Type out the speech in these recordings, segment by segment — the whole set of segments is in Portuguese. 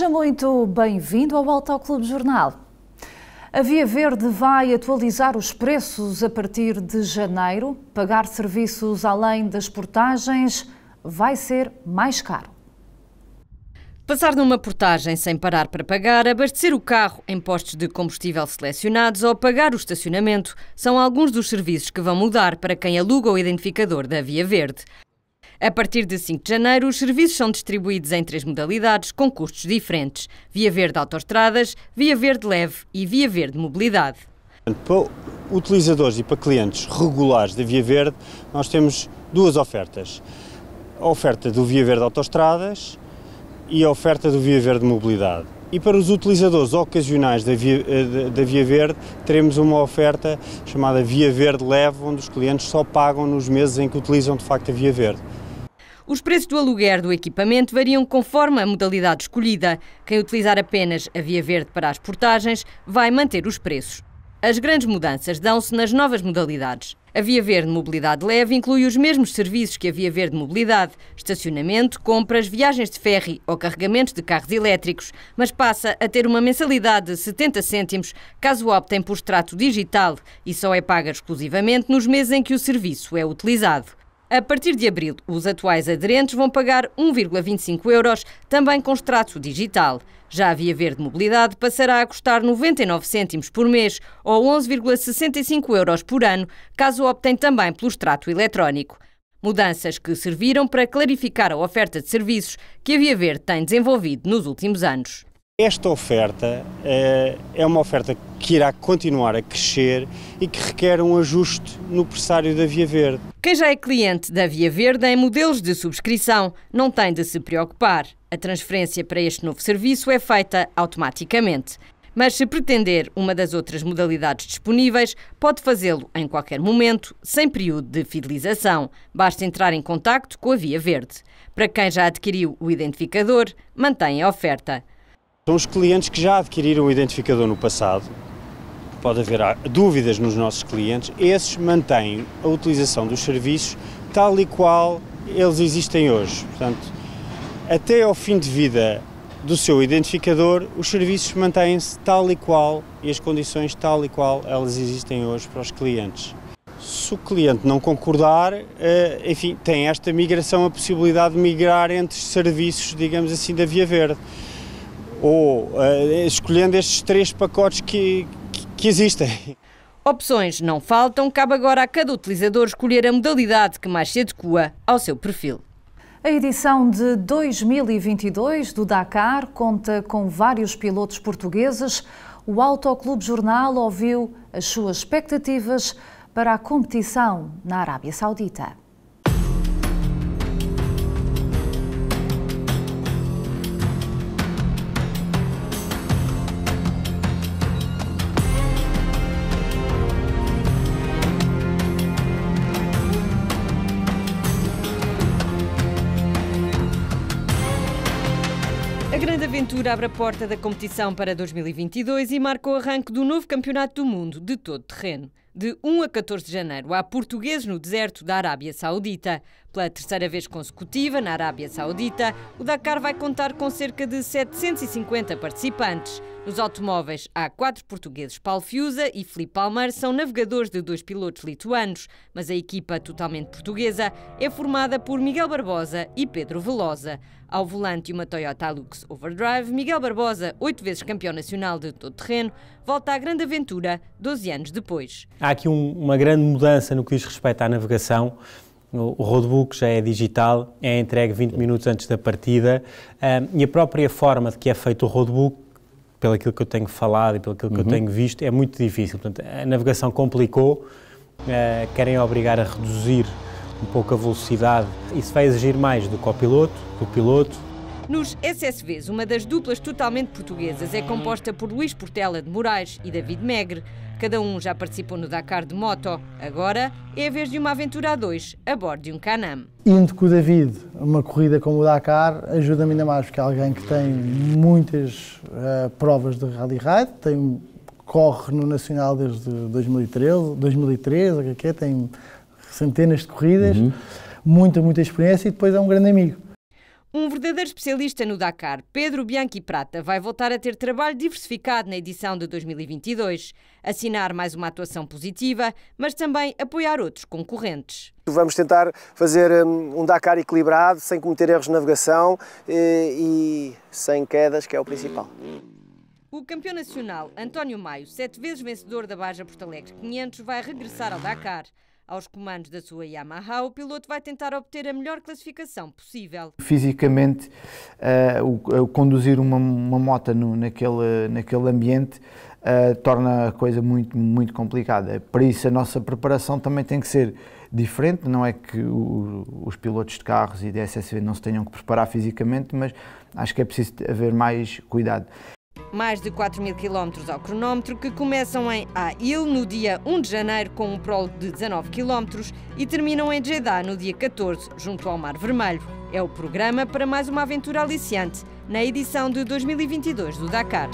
Seja muito bem-vindo ao Autoclube Jornal. A Via Verde vai atualizar os preços a partir de janeiro. Pagar serviços além das portagens vai ser mais caro. Passar numa portagem sem parar para pagar, abastecer o carro em postos de combustível selecionados ou pagar o estacionamento são alguns dos serviços que vão mudar para quem aluga o identificador da Via Verde. A partir de 5 de janeiro, os serviços são distribuídos em três modalidades com custos diferentes: Via Verde Autostradas, Via Verde Leve e Via Verde Mobilidade. Para utilizadores e para clientes regulares da Via Verde, nós temos duas ofertas. A oferta do Via Verde Autostradas e a oferta do Via Verde Mobilidade. E para os utilizadores ocasionais da Via, eh, da Via Verde, teremos uma oferta chamada Via Verde Leve, onde os clientes só pagam nos meses em que utilizam de facto a Via Verde. Os preços do aluguer do equipamento variam conforme a modalidade escolhida. Quem utilizar apenas a Via Verde para as portagens vai manter os preços. As grandes mudanças dão-se nas novas modalidades. A Via Verde Mobilidade Leve inclui os mesmos serviços que a Via Verde Mobilidade: estacionamento, compras, viagens de ferry ou carregamentos de carros elétricos, mas passa a ter uma mensalidade de 70 cêntimos caso optem por extrato digital e só é paga exclusivamente nos meses em que o serviço é utilizado. A partir de abril, os atuais aderentes vão pagar 1,25 euros, também com extrato digital. Já a Via Verde Mobilidade passará a custar 99 cêntimos por mês ou 11,65 euros por ano, caso optem também pelo extrato eletrónico. Mudanças que serviram para clarificar a oferta de serviços que a Via Verde tem desenvolvido nos últimos anos. Esta oferta uh, é uma oferta que irá continuar a crescer e que requer um ajuste no pressário da Via Verde. Quem já é cliente da Via Verde em modelos de subscrição não tem de se preocupar. A transferência para este novo serviço é feita automaticamente. Mas se pretender uma das outras modalidades disponíveis, pode fazê-lo em qualquer momento, sem período de fidelização. Basta entrar em contacto com a Via Verde. Para quem já adquiriu o identificador, mantém a oferta. São os clientes que já adquiriram o identificador no passado. Pode haver dúvidas nos nossos clientes, esses mantêm a utilização dos serviços tal e qual eles existem hoje. Portanto, até ao fim de vida do seu identificador, os serviços mantêm-se tal e qual e as condições tal e qual elas existem hoje para os clientes. Se o cliente não concordar, eh, enfim, tem esta migração, a possibilidade de migrar entre serviços, digamos assim, da Via Verde ou uh, escolhendo estes três pacotes que, que, que existem. Opções não faltam, cabe agora a cada utilizador escolher a modalidade que mais se adequa ao seu perfil. A edição de 2022 do Dakar conta com vários pilotos portugueses. O Autoclube Jornal ouviu as suas expectativas para a competição na Arábia Saudita. A grande aventura abre a porta da competição para 2022 e marca o arranque do novo Campeonato do Mundo de todo terreno. De 1 a 14 de janeiro, há portugueses no deserto da Arábia Saudita. Pela terceira vez consecutiva, na Arábia Saudita, o Dakar vai contar com cerca de 750 participantes. Nos automóveis, há quatro portugueses. Paulo Fiusa e Felipe Palmer são navegadores de dois pilotos lituanos, mas a equipa totalmente portuguesa é formada por Miguel Barbosa e Pedro Velosa. Ao volante uma Toyota Lux Overdrive, Miguel Barbosa, oito vezes campeão nacional de todo terreno, volta à grande aventura 12 anos depois. Há aqui um, uma grande mudança no que diz respeito à navegação o roadbook já é digital, é entregue 20 minutos antes da partida um, e a própria forma de que é feito o roadbook, pelo aquilo que eu tenho falado e pelo aquilo que uhum. eu tenho visto, é muito difícil. Portanto, a navegação complicou, uh, querem obrigar a reduzir um pouco a velocidade. Isso vai exigir mais do copiloto, do piloto, nos SSVs, uma das duplas totalmente portuguesas é composta por Luís Portela de Moraes e David Megre. Cada um já participou no Dakar de moto. Agora é a vez de uma aventura a dois, a bordo de um Canam. Indo com o David, uma corrida como o Dakar, ajuda-me ainda mais, porque é alguém que tem muitas uh, provas de rally ride, tem, corre no Nacional desde 2013, 2013 é que é, tem centenas de corridas, uhum. muita, muita experiência e depois é um grande amigo. Um verdadeiro especialista no Dakar, Pedro Bianchi Prata, vai voltar a ter trabalho diversificado na edição de 2022. Assinar mais uma atuação positiva, mas também apoiar outros concorrentes. Vamos tentar fazer hum, um Dakar equilibrado, sem cometer erros de navegação e, eh, e sem quedas, que é o principal. O campeão nacional António Maio, sete vezes vencedor da Baja Porto Alegre 500, vai regressar ao Dakar. Aos comandos da sua Yamaha, o piloto vai tentar obter a melhor classificação possível. Fisicamente, uh, o, o, eh, conduzir uma, uma moto no, naquele, naquele ambiente uh, torna a coisa muito, muito complicada. Para isso, a nossa preparação também tem que ser diferente. Não é que o, os pilotos de carros e de SSV não se tenham que preparar fisicamente, mas acho que é preciso haver mais cuidado. Mais de 4 mil quilómetros ao cronómetro, que começam em Ail no dia 1 de janeiro, com um prólogo de 19 quilómetros, e terminam em Jeddah no dia 14, junto ao Mar Vermelho. É o programa para mais uma aventura aliciante, na edição de 2022 do Dakar.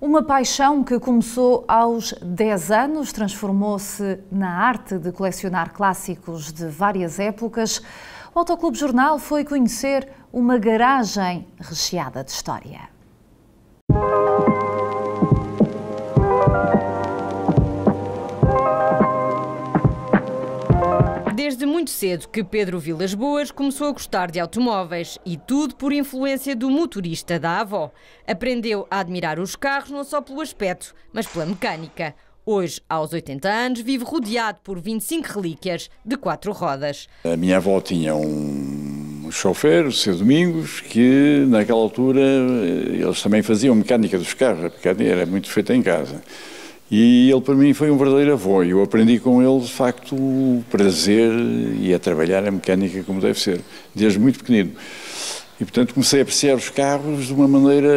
Uma paixão que começou aos 10 anos, transformou-se na arte de colecionar clássicos de várias épocas o Autoclube Jornal foi conhecer uma garagem recheada de história. Desde muito cedo que Pedro Vilas Boas começou a gostar de automóveis e tudo por influência do motorista da avó. Aprendeu a admirar os carros não só pelo aspecto, mas pela mecânica. Hoje, aos 80 anos, vive rodeado por 25 relíquias de quatro rodas. A minha avó tinha um chofer, o seu Domingos, que naquela altura eh, eles também faziam mecânica dos carros, porque era muito feita em casa. E ele para mim foi um verdadeiro avô. Eu aprendi com ele, de facto, o prazer e a trabalhar a mecânica como deve ser, desde muito pequenino. E, portanto, comecei a apreciar os carros de uma maneira,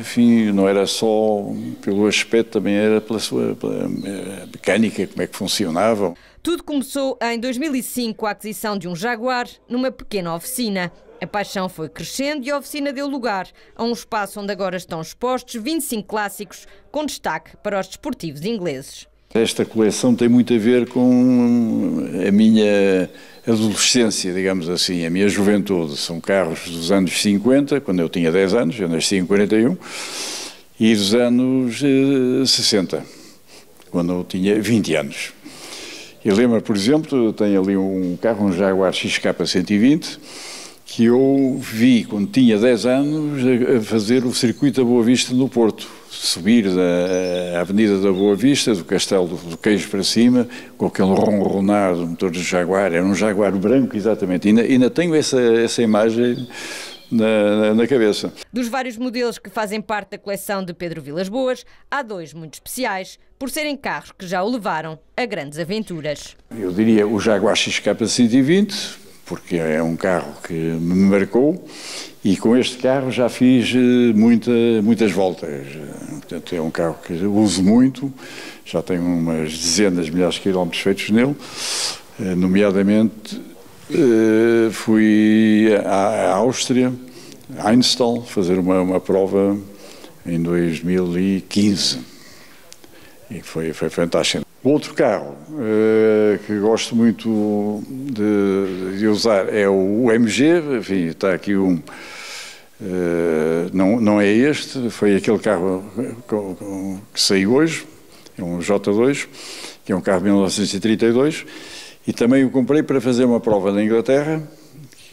enfim, não era só pelo aspecto, também era pela sua pela eh, mecânica, como é que funcionavam. Tudo começou em 2005 com a aquisição de um Jaguar numa pequena oficina. A paixão foi crescendo e a oficina deu lugar a um espaço onde agora estão expostos 25 clássicos, com destaque para os desportivos ingleses. Esta coleção tem muito a ver com a minha adolescência, digamos assim, a minha juventude. São carros dos anos 50, quando eu tinha 10 anos, eu nasci em 41, e dos anos 60, eh, quando eu tinha 20 anos. Eu lembro, por exemplo, eu tenho ali um carro, um Jaguar XK120, que eu vi quando tinha 10 anos a fazer o circuito da Boa Vista no Porto subir da Avenida da Boa Vista, do Castelo do, do Queijo para cima, com aquele ronronar do motor do Jaguar, era um Jaguar branco, exatamente. Ainda, ainda tenho essa, essa imagem na, na, cabeça. Dos vários modelos que fazem parte da coleção de Pedro Vilas Boas, há dois muito especiais, por serem carros que já o levaram a grandes aventuras. Eu diria o Jaguar XK 120, porque é um carro que me marcou e com este carro já fiz eh, muita, muitas voltas. Portanto, é um carro que uso muito, já tenho umas dezenas de milhares de quilómetros feitos nele, eh, nomeadamente eh, fui à Áustria, a Einstall, fazer uma, uma prova em 2015. E foi, foi fantástico. Outro carro uh, que gosto muito de, de, usar é o MG, enfim, está aqui um. Uh, não, não é este, foi aquele carro que saiu hoje, é um J2, que é um carro de 1932, e também o comprei para fazer uma prova na Inglaterra,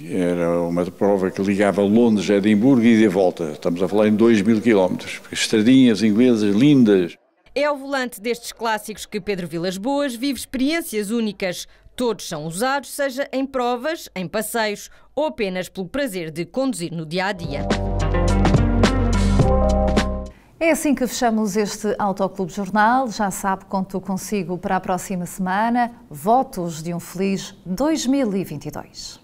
era uma prova que ligava Londres a Edimburgo e de volta. Estamos a falar em 2 mil quilómetros. Estradinhas inglesas lindas. É ao volante destes clássicos que Pedro Vilas Boas vive experiências únicas. Todos são usados, seja em provas, em passeios ou apenas pelo prazer de conduzir no dia a dia. É assim que fechamos este Autoclube Jornal. Já sabe, conto consigo para a próxima semana. Votos de um feliz 2022.